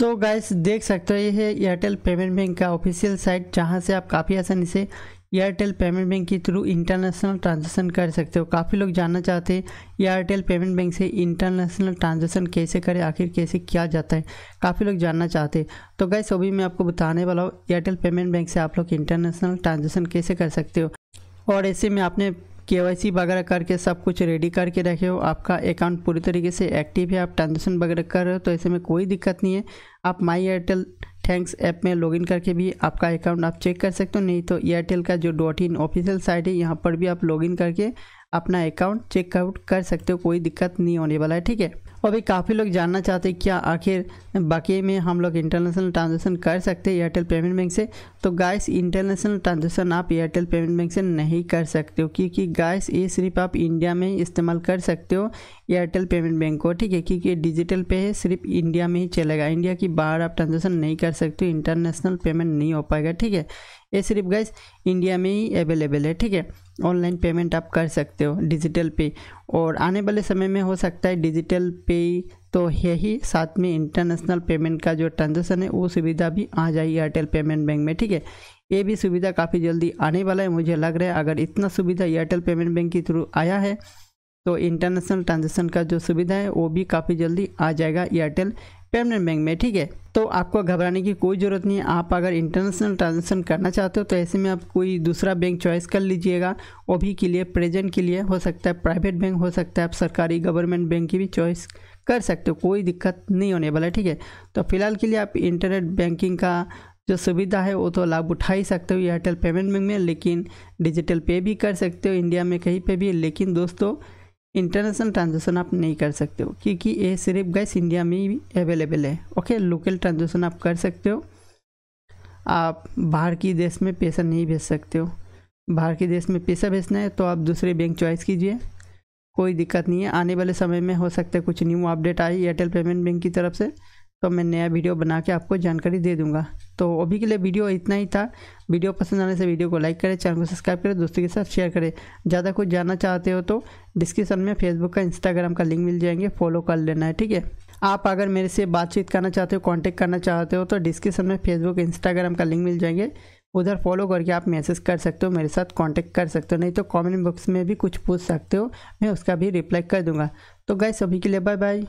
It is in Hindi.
सो so गाइस देख सकते हो ये है एयरटेल पेमेंट बैंक का ऑफिशियल साइट जहाँ से आप काफ़ी आसानी से एयरटेल पेमेंट बैंक के थ्रू इंटरनेशनल ट्रांजैक्शन कर सकते हो काफ़ी लोग जानना चाहते हैं एयरटेल पेमेंट बैंक से इंटरनेशनल ट्रांजैक्शन कैसे करें आखिर कैसे किया जाता है काफ़ी लोग जानना चाहते हैं तो गाइस अभी मैं आपको बताने वाला हूँ एयरटेल पेमेंट बैंक से आप लोग इंटरनेशनल ट्रांजेक्शन कैसे कर सकते हो और ऐसे में आपने के वगैरह करके सब कुछ रेडी करके रखे हो आपका अकाउंट पूरी तरीके से एक्टिव है आप ट्रांजेक्शन वगैरह कर रहे हो तो ऐसे में कोई दिक्कत नहीं है आप माई एयरटेल थैंक्स ऐप में लॉगिन करके भी आपका अकाउंट आप चेक कर सकते हो नहीं तो एयरटेल का जो डॉट इन ऑफिशियल साइट है यहाँ पर भी आप लॉगिन करके अपना अकाउंट चेकआउट कर सकते हो कोई दिक्कत नहीं होने वाला है ठीक है और भी काफ़ी लोग जानना चाहते हैं क्या आखिर बाकी में हम लोग इंटरनेशनल ट्रांजेक्शन कर सकते हैं एयरटेल पेमेंट बैंक से तो गैस इंटरनेशनल ट्रांजेक्शन आप एयरटेल पेमेंट बैंक से नहीं कर सकते हो क्योंकि गैस ये सिर्फ आप इंडिया में इस्तेमाल कर सकते हो एयरटेल पेमेंट बैंक को ठीक है क्योंकि डिजिटल पे है सिर्फ इंडिया में ही चलेगा इंडिया की बाहर आप ट्रांजेक्शन नहीं कर सकते इंटरनेशनल पेमेंट नहीं हो पाएगा ठीक है ये सिर्फ गैस इंडिया में ही अवेलेबल है ठीक है ऑनलाइन पेमेंट आप कर सकते हो डिजिटल पे और आने वाले समय में हो सकता है डिजिटल पे तो है ही साथ में इंटरनेशनल पेमेंट का जो ट्रांजेक्शन है वो सुविधा भी आ जाएगी एयरटेल पेमेंट बैंक में ठीक है ये भी सुविधा काफ़ी जल्दी आने वाला है मुझे लग रहा है अगर इतना सुविधा एयरटेल पेमेंट बैंक के थ्रू आया है तो इंटरनेशनल ट्रांजेक्शन का जो सुविधा है वो भी काफ़ी जल्दी आ जाएगा एयरटेल पेमेंट बैंक में ठीक है तो आपको घबराने की कोई ज़रूरत नहीं है आप अगर इंटरनेशनल ट्रांजेक्शन करना चाहते हो तो ऐसे में आप कोई दूसरा बैंक चॉइस कर लीजिएगा वो भी के लिए प्रेजेंट के लिए हो सकता है प्राइवेट बैंक हो सकता है आप सरकारी गवर्नमेंट बैंक की भी चॉइस कर सकते हो कोई दिक्कत नहीं होने वाला ठीक है तो फिलहाल के लिए आप इंटरनेट बैंकिंग का जो सुविधा है वो तो लाभ उठा ही सकते हो एयरटेल पेमेंट बैंक में लेकिन डिजिटल पे भी कर सकते हो इंडिया में कहीं पर भी लेकिन दोस्तों इंटरनेशनल ट्रांजेक्शन आप नहीं कर सकते हो क्योंकि ये सिर्फ गैस इंडिया में ही अवेलेबल है ओके लोकल ट्रांजेक्शन आप कर सकते हो आप बाहर की देश में पैसा नहीं भेज सकते हो बाहर के देश में पैसा भेजना है तो आप दूसरे बैंक चॉइस कीजिए कोई दिक्कत नहीं है आने वाले समय में हो सकता है कुछ न्यू अपडेट आए एयरटेल पेमेंट बैंक की तरफ से तो मैं नया वीडियो बना के आपको जानकारी दे दूंगा तो अभी के लिए वीडियो इतना ही था वीडियो पसंद आने से वीडियो को लाइक करें चैनल को सब्सक्राइब करें दोस्तों के साथ शेयर करें ज़्यादा कुछ जानना चाहते हो तो डिस्क्रिप्शन में फेसबुक का इंस्टाग्राम का लिंक मिल जाएंगे फॉलो कर लेना है ठीक है आप अगर मेरे से बातचीत करना चाहते हो कॉन्टैक्ट करना चाहते हो तो डिस्क्रिप्शन में फेसबुक इंस्टाग्राम का लिंक मिल जाएंगे उधर फॉलो करके आप मैसेज कर सकते हो मेरे साथ कांटेक्ट कर सकते हो नहीं तो कमेंट बॉक्स में भी कुछ पूछ सकते हो मैं उसका भी रिप्लाई कर दूंगा तो गाय सभी के लिए बाय बाय